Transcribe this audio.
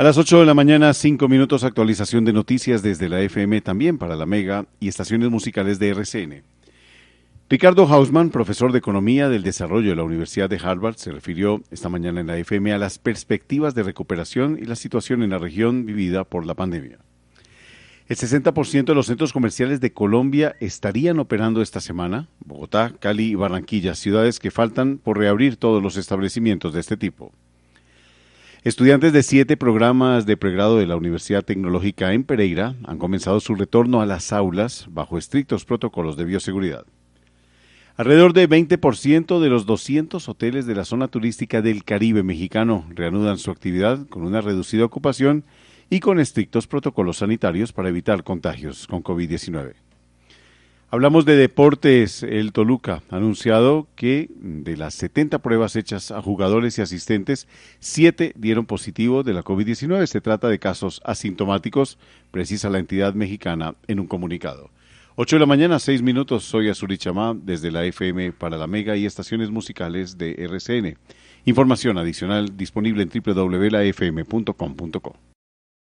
A las 8 de la mañana, 5 minutos, actualización de noticias desde la FM también para la Mega y estaciones musicales de RCN. Ricardo Hausman, profesor de Economía del Desarrollo de la Universidad de Harvard, se refirió esta mañana en la FM a las perspectivas de recuperación y la situación en la región vivida por la pandemia. El 60% de los centros comerciales de Colombia estarían operando esta semana. Bogotá, Cali y Barranquilla, ciudades que faltan por reabrir todos los establecimientos de este tipo. Estudiantes de siete programas de pregrado de la Universidad Tecnológica en Pereira han comenzado su retorno a las aulas bajo estrictos protocolos de bioseguridad. Alrededor de 20% de los 200 hoteles de la zona turística del Caribe mexicano reanudan su actividad con una reducida ocupación y con estrictos protocolos sanitarios para evitar contagios con COVID-19. Hablamos de deportes. El Toluca ha anunciado que de las 70 pruebas hechas a jugadores y asistentes, 7 dieron positivo de la COVID-19. Se trata de casos asintomáticos, precisa la entidad mexicana en un comunicado. 8 de la mañana, 6 minutos. Soy Azuri Chamá desde la FM para la Mega y estaciones musicales de RCN. Información adicional disponible en www.lafm.com.co.